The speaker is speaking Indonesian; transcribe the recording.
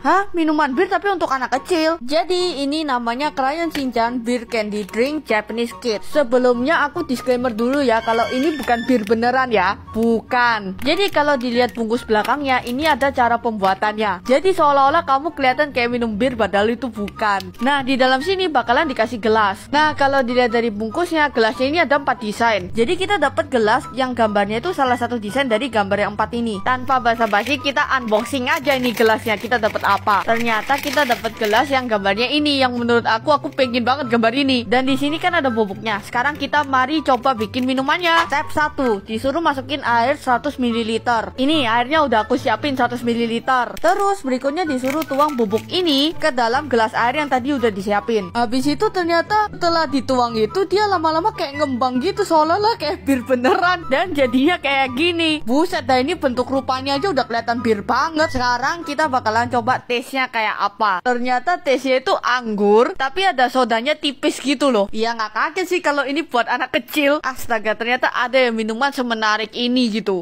Hah? Minuman bir tapi untuk anak kecil? Jadi ini namanya Krayon Shinchan Beer Candy Drink Japanese Kid. Sebelumnya aku disclaimer dulu ya kalau ini bukan bir beneran ya. Bukan. Jadi kalau dilihat bungkus belakangnya ini ada cara pembuatannya. Jadi seolah-olah kamu kelihatan kayak minum bir padahal itu bukan. Nah di dalam sini bakalan dikasih gelas. Nah kalau dilihat dari bungkusnya gelasnya ini ada 4 desain. Jadi kita dapat gelas yang gambarnya itu salah satu desain dari gambar yang 4 ini. Tanpa basa-basi kita unboxing aja ini gelasnya. Kita dapat apa ternyata kita dapat gelas yang gambarnya ini yang menurut aku aku pengen banget gambar ini dan di sini kan ada bubuknya sekarang kita mari coba bikin minumannya step 1 disuruh masukin air 100 ml ini airnya udah aku siapin 100 ml terus berikutnya disuruh tuang bubuk ini ke dalam gelas air yang tadi udah disiapin habis itu ternyata setelah dituang itu dia lama-lama kayak ngembang gitu seolah-olah kayak bir beneran dan jadinya kayak gini buset dah ini bentuk rupanya aja udah kelihatan bir banget sekarang kita bakalan coba tesnya kayak apa. Ternyata tesnya itu anggur, tapi ada sodanya tipis gitu loh. Ya nggak kaget sih kalau ini buat anak kecil. Astaga, ternyata ada yang minuman semenarik ini gitu.